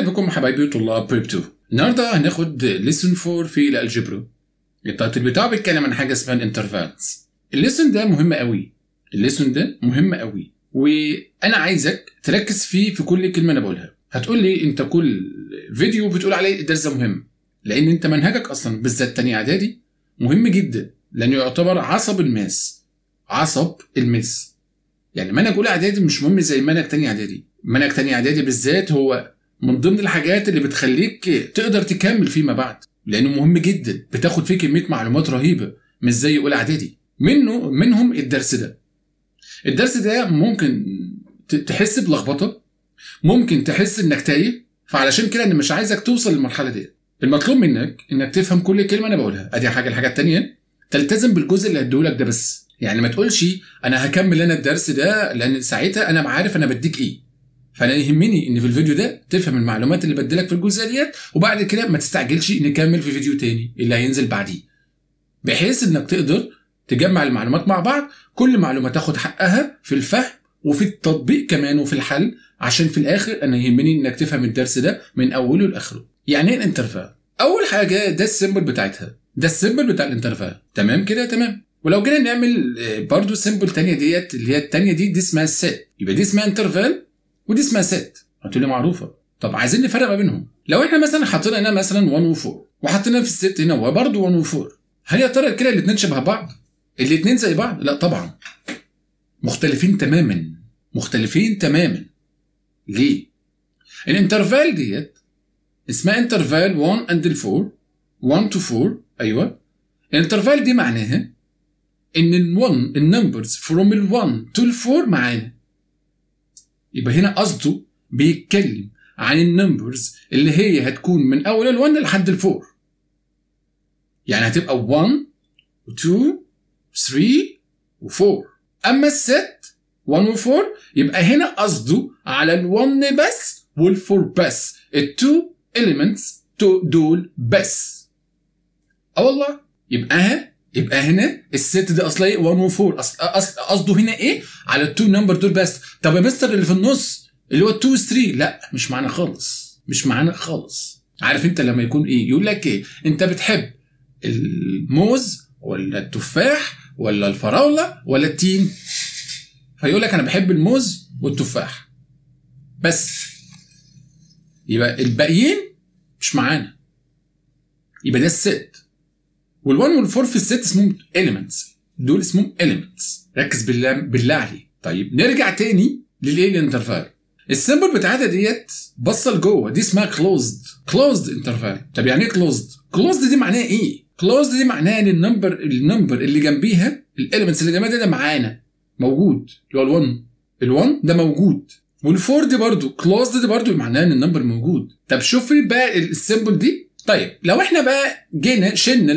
بكم حبايبي طلاب بيب 2 النهارده هناخد ليسون 4 في الالجبرا التايتل بتاعه بيتكلم عن حاجه اسمها الانترفالز الليسون ده مهم قوي الليسون ده مهم قوي وانا عايزك تركز فيه في كل كلمه انا بقولها هتقول لي انت كل فيديو بتقول عليه الدرس ده مهم لان انت منهجك اصلا بالذات تاني اعدادي مهم جدا لانه يعتبر عصب الماس عصب الماس يعني منهج اولى اعدادي مش مهم زي منهج تاني اعدادي منهج تاني اعدادي بالذات هو من ضمن الحاجات اللي بتخليك تقدر تكمل فيما بعد لانه مهم جدا بتاخد فيه كميه معلومات رهيبه مش زي اولى اعدادي منه منهم الدرس ده الدرس ده ممكن تحس بلخبطه ممكن تحس انك تايه فعلشان كده انا مش عايزك توصل للمرحله دي المطلوب منك انك تفهم كل كلمه انا بقولها ادي حاجه الحاجه الثانيه تلتزم بالجزء اللي هديهولك ده بس يعني ما تقولش انا هكمل انا الدرس ده لان ساعتها انا عارف انا بديك ايه فانا يهمني ان في الفيديو ده تفهم المعلومات اللي بديلك في الجزئيه ديت وبعد كده ما تستعجلش نكمل في فيديو تاني اللي هينزل بعديه بحيث انك تقدر تجمع المعلومات مع بعض كل معلومه تاخد حقها في الفهم وفي التطبيق كمان وفي الحل عشان في الاخر انا يهمني انك تفهم الدرس ده من اوله لاخره يعني ايه الانترفال اول حاجه ده السيمبل بتاعتها ده السيمبل بتاع الانترفال تمام كده تمام ولو جينا نعمل آه، برضو سيمبل تانية ديت اللي هي التانية دي دي اسمها السيت يبقى دي اسمها انترفال ودي اسمها ست هتقولي معروفه طب عايزين نفرق ما بينهم لو احنا مثلا حطينا هنا مثلا 1 و4 وحطينا في الست هنا وبرده 1 و4 هل يا ترى كده الاثنين شبه بعض الاثنين زي بعض لا طبعا مختلفين تماما مختلفين تماما ليه الانترفال ديت اسمها انترفال 1 اند 4 1 تو 4 ايوه الانترفال دي معناها ان ال1 النمبرز فروم ال1 تو ال4 معانا يبقى هنا قصده بيتكلم عن النمبرز اللي هي هتكون من اول ال1 لحد ال4 يعني هتبقى 1 و2 و3 و4 اما الست 1 و4 يبقى هنا قصده على ال1 بس وال4 بس التو elements دول بس اه والله يبقى يبقى هنا الست دي اصلا ايه 1 و 4 قصده هنا ايه على التو نمبر دول بس طب يا مستر اللي في النص اللي هو 2 و 3 لا مش معانا خالص مش معانا خالص عارف انت لما يكون ايه يقول لك ايه انت بتحب الموز ولا التفاح ولا الفراوله ولا التين فيقول لك انا بحب الموز والتفاح بس يبقى الباقيين مش معانا يبقى ده الست وال1 وال4 في الست اسمهم اليمنتس دول اسمهم اليمنتس ركز بالله بالله عليك طيب نرجع تاني للايه الانترفال السيمبل بتاعتها ديت باصه لجوه دي اسمها كلوزد كلوزد انترفال طب يعني ايه كلوزد كلوزد دي معناها ايه كلوزد دي معناها ان النمبر النمبر اللي جنبيها الاليمنتس اللي جنبها ده معانا موجود اللي هو ال1 ال1 ده موجود والفور دي برضو كلوزد دي برضو معناها ان النمبر موجود طب شوف لي بقى السيمبل دي طيب لو احنا بقى جينا شلنا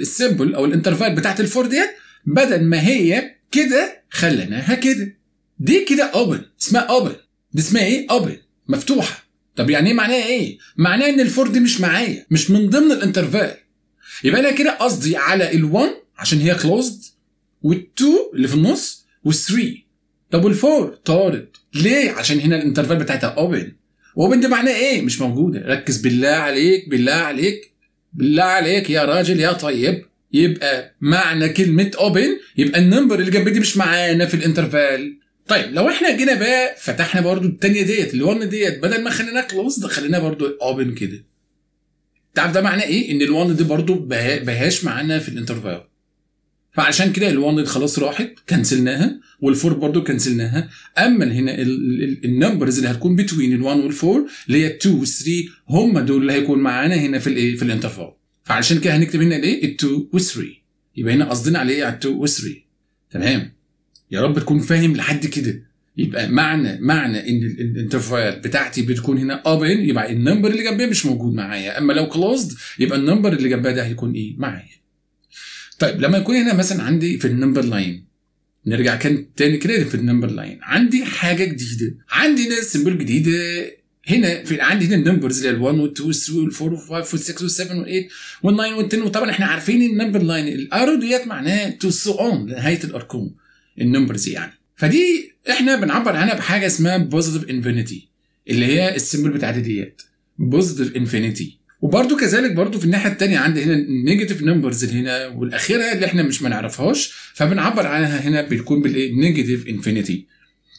السيمبل او الانترفال بتاعت الفور ديت بدل ما هي كده خليناها كده دي كده اوبن اسمها اوبن دي اسمها ايه اوبن مفتوحه طب يعني ايه معناها ايه معناها ان الفور دي مش معايا مش من ضمن الانترفال يبقى انا كده قصدي على ال1 عشان هي كلوزد وال2 اللي في النص وال3 طب وال4 طارد ليه عشان هنا الانترفال بتاعتها اوبن وبنت معناه ايه مش موجوده ركز بالله عليك بالله عليك بالله عليك يا راجل يا طيب يبقى معنى كلمه اوبن يبقى النمبر اللي جنب دي مش معانا في الانترفال طيب لو احنا جينا بقى فتحنا برضو التانية ديت الون ديت بدل ما خليناها كلوز ده خليناها برضو اوبن كده تعرف ده معناه ايه ان الون دي برضو بهاش معانا في الانترفال فعشان كده ال1 خلاص راحت كنسلناها وال4 برضو كنسلناها اما هنا النمبرز اللي هتكون بتوين ال1 وال4 اللي هي 2 و3 هم دول اللي هيكون معانا هنا في الايه في الانترفال فعشان كده هنكتب هنا الايه ال2 و3 يبقى هنا قصدنا على ايه على 2 و3 تمام يا رب تكون فاهم لحد كده يبقى معنى معنى ان الانترفال بتاعتي بتكون هنا اب يبقى النمبر اللي جنبها مش موجود معايا اما لو كلوزد يبقى النمبر اللي جنبها ده هيكون ايه معايا طيب لما يكون هنا مثلا عندي في النمبر لاين نرجع كان تاني كده في النمبر لاين عندي حاجه جديده عندي هنا سيمبل جديده هنا في عندي هنا النمبرز اللي هي 1 وال2 وال3 وال4 وال6 وال7 وال8 وال9 وال10 وطبعا احنا عارفين النمبر لاين الارو ديت معناها تو سو اون نهايه الارقام النمبرز يعني فدي احنا بنعبر عنها بحاجه اسمها بوزيتيف انفينيتي اللي هي السيمبل بتاعتي ديت بوزيتيف انفينيتي وبرده كذلك برده في الناحيه الثانيه عندي هنا النيجاتيف نمبرز اللي هنا والاخيره اللي احنا مش ما نعرفهاش فبنعبر عنها هنا بتكون بالايه نيجاتيف انفينيتي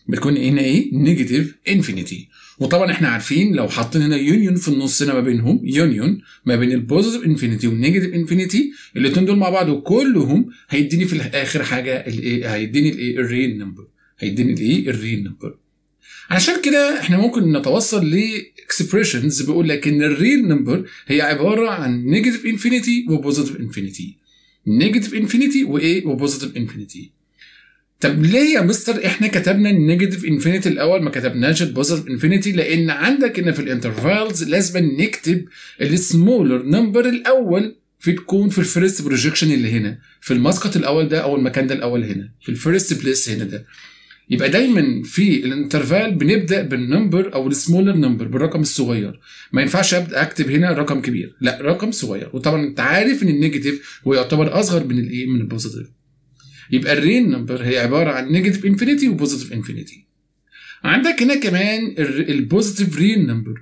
بتكون هنا ايه نيجاتيف انفينيتي وطبعا احنا عارفين لو حاطين هنا يونيون في النص هنا ما بينهم يونيون ما بين البوزيتيف انفينيتي والنيجاتيف انفينيتي الاثنين دول مع بعض وكلهم هيديني في الاخر حاجه الايه هيديني الايه الريل نمبر هيديني الايه الريل نمبر عشان كده احنا ممكن نتوصل لاكسبريشنز بيقول لك ان الريل نمبر هي عباره عن نيجاتيف انفينيتي وبوزيتيف انفينيتي نيجاتيف انفينيتي وايه وبوزيتيف انفينيتي طب ليه يا مستر احنا كتبنا النيجاتيف انفينيتي الاول ما كتبناش البوزيتيف انفينيتي لان عندك ان في الانترفالز لازم نكتب السمولر نمبر الاول في تكون في الفيرست بروجكشن اللي هنا في المسقط الاول ده او المكان ده الاول هنا في الفيرست بليس هنا ده يبقى دايما في الانترفال بنبدا بالنمبر او السمولر نمبر بالرقم الصغير ما ينفعش ابدا اكتب هنا رقم كبير لا رقم صغير وطبعا انت عارف ان النيجاتيف هو يعتبر اصغر من الايه من البوزيتيف يبقى الرين نمبر هي عباره عن نيجاتيف انفينيتي وبوزيتيف انفينيتي عندك هنا كمان البوزيتيف رين نمبر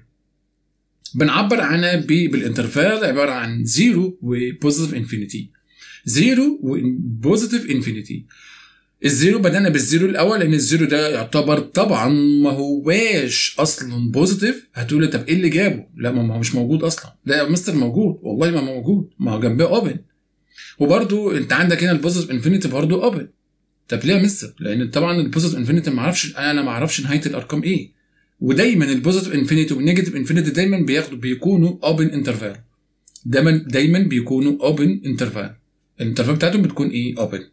بنعبر عنها بالانترفال عباره عن زيرو وبوزيتيف انفينيتي زيرو وبوزيتيف انفينيتي الزيرو بدأنا بالزيرو الأول لأن الزيرو ده يعتبر طبعا ما هواش أصلا بوزيتيف هتقول طب إيه اللي جابه؟ لا ما هو مش موجود أصلا لا يا مستر موجود والله ما موجود ما هو جنبه أوبن وبرده أنت عندك هنا البوزيتيف انفينيتي برده أوبن طب ليه يا مستر؟ لأن طبعا البوزيتيف انفينيتي ما أعرفش أنا ما أعرفش نهاية الأرقام إيه ودايما البوزيتيف انفينيتي والنيجاتيف انفينيتي دايما بياخدوا بيكونوا اوبن انترفال دايما دايما بيكونوا اوبن انترفال الانترفال بتاعتهم بتكون ايه اوبن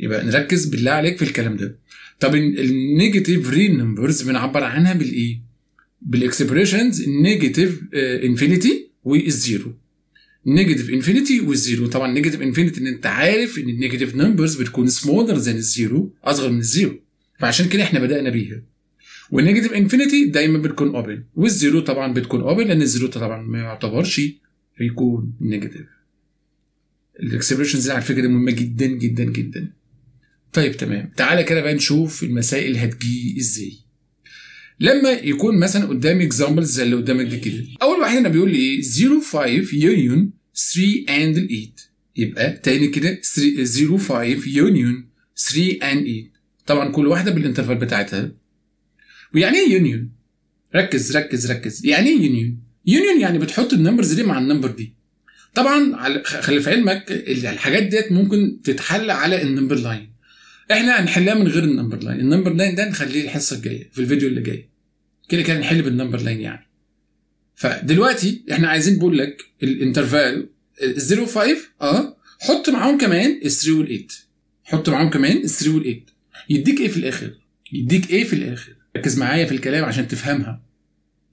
يبقى نركز بالله عليك في الكلام ده طب النيجاتيف ريل نمبرز بنعبر عنها بالايه بالاكسبريشنز نيجاتيف انفينيتي والزيرو نيجاتيف انفينيتي والزيرو طبعا نيجاتيف انفينيتي ان انت عارف ان النيجاتيف نمبرز بتكون سمولر ذان الزيرو اصغر من الزيرو فعشان كده احنا بدانا بيها والنيجاتيف انفينيتي دايما بتكون اوبن والزيرو طبعا بتكون اوبن لان الزيرو طبعا ما يعتبرش بيكون نيجاتيف الاكسبريشنز على فكره مهمه جدا جدا جدا طيب تمام تعالى كده بقى نشوف المسائل هتجي ازاي لما يكون مثلا قدام اكزامبلز زي اللي قدامك ده كده اول واحد هنا بيقول لي ايه 0 5 يونيون 3 اند 8 يبقى تاني كده 0 5 يونيون 3 اند 8 طبعا كل واحده بالانترفال بتاعتها ويعني ايه يونيون ركز ركز ركز يعني ايه يونيون يونيون يعني بتحط النمبرز دي مع النمبر دي طبعا خلي في علمك الحاجات ديت ممكن تتحل على النمبر لاين احنا هنحلها من غير النمبر لاين النمبر لاين ده نخليه الحصه الجايه في الفيديو اللي جاي كده كده نحل بالنمبر لاين يعني فدلوقتي احنا عايزين بقول لك الانترفال 0 5 اه حط معاهم كمان ال 3 وال 8 حط معاهم كمان ال 3 وال 8 يديك ايه في الاخر يديك ايه في الاخر ركز معايا في الكلام عشان تفهمها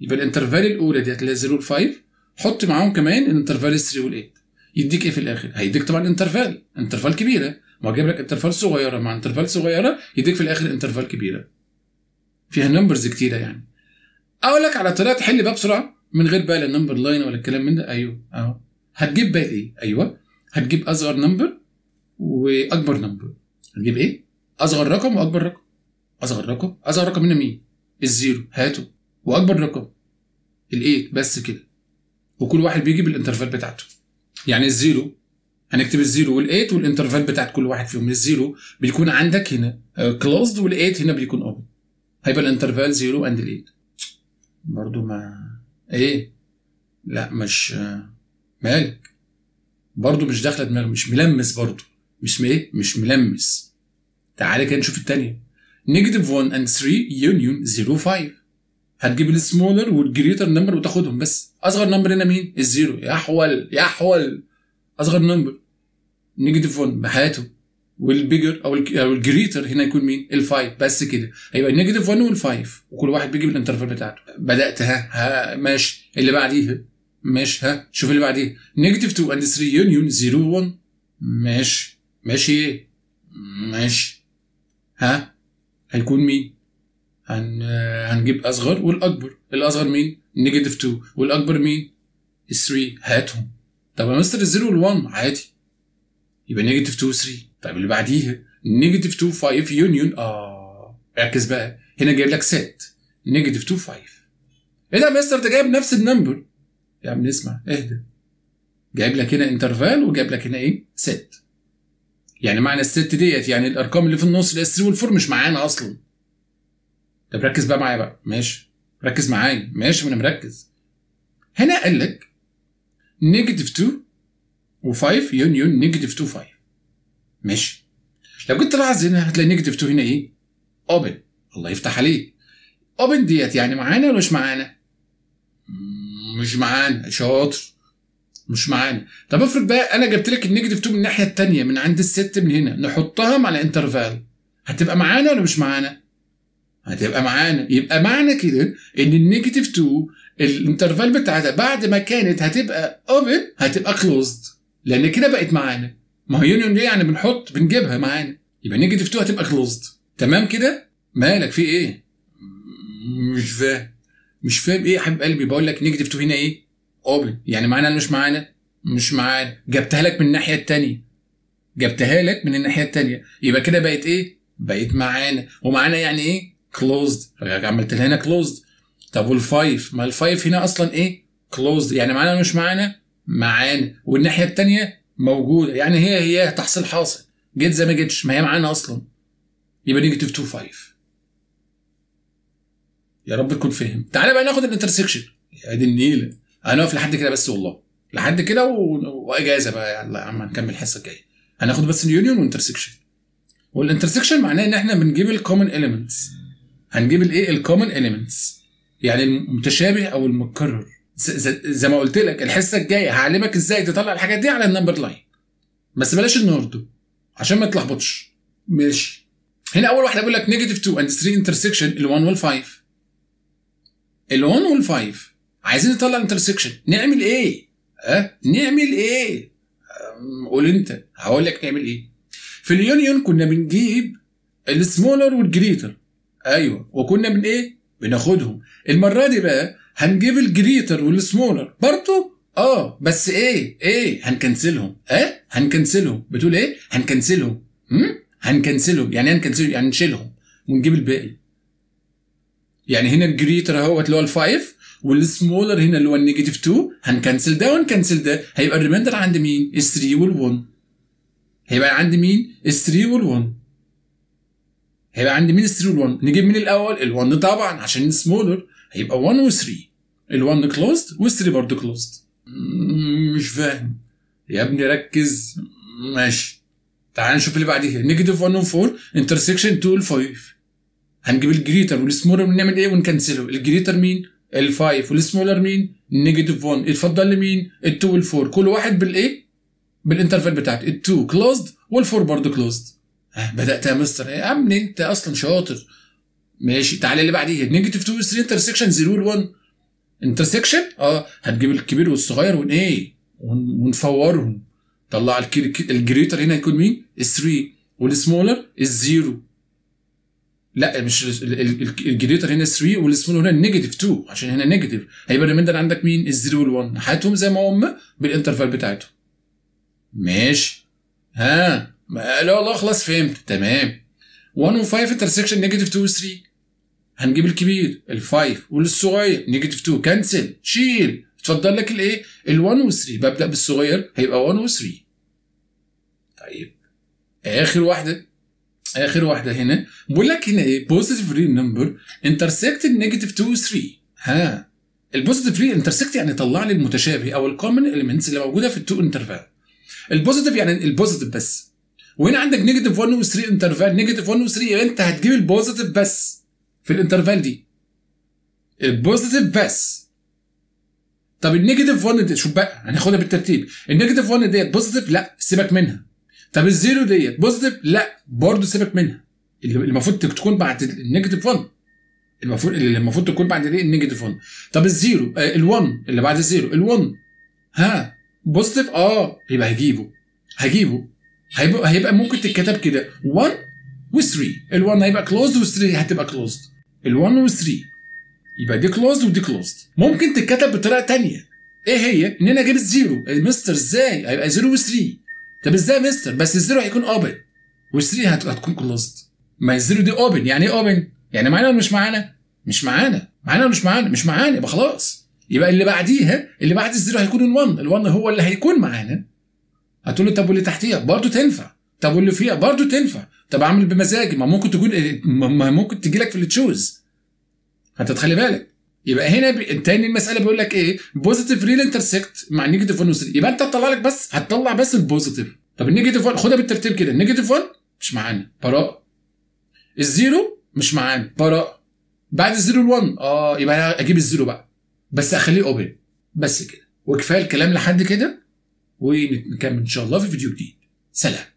يبقى الانترفال الاولى دي هتلاقي 0 و 5 حط معاهم كمان الانترفال 3 وال 8 يديك ايه في الاخر هيديك طبعا انترفال انترفال كبيره ما جايب لك انترفال صغيره مع انترفال صغيره يديك في الاخر انترفال كبيره فيها نمبرز كتيره يعني اقول لك على طريقه تحل بقى بسرعه من غير بقى النمبر لاين ولا الكلام من ده ايوه اهو هتجيب بقى ايه ايوه هتجيب اصغر نمبر واكبر نمبر هتجيب ايه اصغر رقم واكبر رقم اصغر رقم اصغر رقم هنا مين الزيرو هاته واكبر رقم الايه بس كده وكل واحد بيجي بالانترفال بتاعته يعني الزيرو هنكتب الزيرو والايت والانترفال بتاعت كل واحد فيهم الزيرو بيكون عندك هنا كلوزد آه، والايت هنا بيكون اوبن هيبقى الانترفال زيرو اند الايت برضو ما ايه لا مش آه، مالك برضو مش داخله دماغي مش ملمس برضو مش ايه مش ملمس تعالى كده نشوف التانية نيجاتيف 1 اند 3 يونيون 0 5 هتجيب السمولر والجريتر نمبر وتاخدهم بس اصغر نمبر هنا مين الزيرو يا حول يا حول اصغر نمبر نيجاتيف 1 بحياته والبيجر او الجريتر هنا يكون مين؟ الفايف بس كده هيبقى النيجاتيف 1 والفايف وكل واحد بيجي بالانترفال بتاعته بدات ها ها ماشي اللي بعديها ماشي ها شوف اللي بعديها نيجاتيف 2 اند 3 يونيون 0 1 ماشي ماشي ايه؟ ماشي ها هيكون مين؟ هن... هنجيب اصغر والاكبر الاصغر مين؟ نيجاتيف 2 والاكبر مين؟ 3 هاتهم طب يا مستر 0 وال1 عادي يبقى نيجاتيف 2 3 طيب اللي بعديها نيجاتيف 2 5 يونيون اه ركز بقى هنا جايب لك ست نيجاتيف 2 5 ايه ده يا مستر ده جايب نفس النمبر يا عم نسمع اهدى جايب لك هنا انترفال وجايب لك هنا ايه ست يعني معنى الست ديت يعني الارقام اللي في النص ال 3 وال 4 مش معانا اصلا طب ركز بقى معايا بقى ماشي ركز معايا ماشي ما انا مركز هنا قال لك نيجاتيف 2 و5 يون يون نيجاتيف 2 5 ماشي لو جيت تلاحظ هنا هتلاقي نيجاتيف 2 هنا ايه؟ اوبن الله يفتح عليك اوبن ديت يعني معانا ولا مش معانا؟ مش معانا شاطر مش معانا طب افرض بقى انا جبت لك النيجاتيف 2 من الناحيه الثانيه من عند الست من هنا نحطها مع الانترفال هتبقى معانا ولا مش معانا؟ هتبقى معانا يبقى معنى كده ان النيجاتيف 2 الانترفال بتاعتها بعد ما كانت هتبقى اوبن هتبقى كلوزد لان كده بقت معانا ما هو يونيون دي يعني بنحط بنجيبها معانا يبقى نيجاتيف 2 هتبقى كلوزد تمام كده مالك في ايه مش فاهم مش فاهم ايه يا حبيب قلبي بقول لك نيجاتيف 2 هنا ايه اوبن يعني معانا مش معانا مش معانا جبتها لك من الناحيه الثانيه جبتها لك من الناحيه الثانيه يبقى كده بقت ايه بقت معانا ومعانا يعني ايه كلوزد عملت لها هنا كلوزد طب والفايف ما الفايف هنا اصلا ايه كلوزد يعني معانا مش معانا معانا والناحيه الثانيه موجوده يعني هي هي تحصيل حاصل جيت زي ما جيتش ما هي معانا اصلا يبقى نيجاتيف 2 5 يا رب تكون فاهم تعالى بقى ناخد الانترسكشن يا دي النيله هنقف لحد كده بس والله لحد كده و... واجازه بقى يلا يا عم هنكمل الحصه الجايه هناخد بس اليونيون وانترسكشن والانترسكشن معناه ان احنا بنجيب الكومن اليمنتس هنجيب الايه الكومن اليمنتس يعني المتشابه او المتكرر زي ما قلت لك الحصه الجايه هعلمك ازاي تطلع الحاجات دي على النمبر لاين بس بلاش النهارده عشان ما تلخبطش ماشي هنا اول واحده بيقول لك نيجاتيف 2 اند 3 انترسكشن ال1 وال5 ال1 وال5 عايزين نطلع انترسكشن نعمل ايه؟ ها؟ نعمل ايه؟ قول انت هقول لك نعمل ايه؟ في اليونيون كنا بنجيب السمولر والجريتر ايوه وكنا بن ايه؟ بناخدهم المره دي بقى هنجيب الجريتر والسمولر برضه اه بس ايه ايه هنكنسلهم ايه هنكنسلهم بتقول ايه هنكنسلهم امم هنكنسلهم يعني إيه هنكنسلهم يعني نشيلهم ونجيب الباقي يعني هنا الجريتر اهوت اللي هو الفايف والسمولر هنا اللي هو النيجاتيف 2 هنكنسل ده ونكنسل ده هيبقى الريمايندر عند مين؟ 3 وال 1 هيبقى عند مين؟ 3 وال 1 هيبقى عند مين 3 وال 1 نجيب مين الاول؟ ال 1 طبعا عشان السمولر هيبقى 1 و 3 ال1 كلوزد وال3 برضه كلوزد مش فاهم يا ابني ركز ماشي تعال نشوف اللي بعديها نيجاتيف 1 و 4 انترسكشن 2 ال 5 هنجيب الجريتر والسمولر ونعمل ايه ونكنسله الجريتر مين ال5 والسمولر مين نيجاتيف 1 اتفضل لمين ال2 وال4 كل واحد بالايه بالانترفال بتاعته ال2 كلوزد وال4 برضه كلوزد بدات يا مستر يا عم انت اصلا شاطر ماشي تعالى اللي بعديها نيجاتيف 2 و 3 انترسكشن 0 و 1 انترسكشن اه هتجيب الكبير والصغير ون ايه ونفورهم طلع الجريتر هنا هيكون مين؟ 3 والسمولر الزيرو لا مش الجريتر هنا 3 والسمولر هنا نيجاتيف 2 عشان هنا نيجاتيف هيبقى الريميندر عندك مين؟ الزيرو وال1 هاتهم زي ما هم بالانترفال بتاعتهم ماشي ها لا والله خلاص فهمت تمام 1 و 5 انترسكشن نيجاتيف 2 و 3 هنجيب الكبير الفايف والصغير نيجاتيف 2 كنسل شيل اتفضل لك الايه ال1 و3 ببدا بالصغير هيبقى 1 و3 طيب اخر واحده اخر واحده هنا بقول لك هنا ايه بوزيتيف ريل نمبر انترسكت النيجاتيف 2 و 3 ها البوزيتيف ريل انترسكت يعني طلع لي المتشابه او الكومن اليمنتس اللي موجوده في التو انترفال البوزيتيف يعني البوزيتيف بس وهنا عندك نيجاتيف 1 و 3 انترفال نيجاتيف 1 و 3 يعني انت هتجيب البوزيتيف بس في الانترفال دي البوزيتيف بس طب النيجاتيف 1 دي شوف بقى هناخدها بالترتيب النيجاتيف 1 ديت بوزيتيف لا سيبك منها طب الزيرو ديت بوزيتيف لا برضه سيبك منها اللي المفروض تكون بعد النيجاتيف 1 المفروض اللي المفروض تكون بعد الايه النيجاتيف 1 طب الزيرو آه ال1 اللي بعد الزيرو ال1 ها بوزيتيف اه يبقى هجيبه هجيبه هيبقى هيبقى ممكن تتكتب كده 1 و3 ال1 هيبقى كلوزد وال3 هتبقى كلوزد ال 1 و 3 يبقى دي كلوزد ودي كلوزد ممكن تتكتب بطريقه ثانيه ايه هي؟ ان انا اجيب الزيرو المستر ازاي؟ هيبقى 0 و3 طب ازاي مستر؟ بس الزيرو هيكون اوبن و3 هتكون كلوزد ما الزيرو دي اوبن يعني ايه اوبن؟ يعني معانا ولا مش معانا؟ مش معانا معانا ولا مش معانا؟ مش معانا يبقى خلاص يبقى اللي بعديها اللي بعد الزيرو هيكون ال1 ال1 هو اللي هيكون معانا هتقول له طب واللي تحتيها برضه تنفع طب واللي فيها برضه تنفع طب اعمل بمزاجي ما ممكن تقول ما ممكن تجي لك في اللي تشوز فانت تخلي بالك يبقى هنا ب... تاني المساله بيقول لك ايه بوزيتيف ريل انترسكت مع نيجاتيف 1 و3 يبقى انت تطلع لك بس هتطلع بس البوزيتيف طب النيجاتيف 1 خدها بالترتيب كده النيجاتيف 1 مش معانا براء الزيرو مش معانا براء بعد الزيرو ال1 اه يبقى انا اجيب الزيرو بقى بس اخليه اوبن بس كده وكفايه الكلام لحد كده ونكمل ان شاء الله في فيديو جديد سلام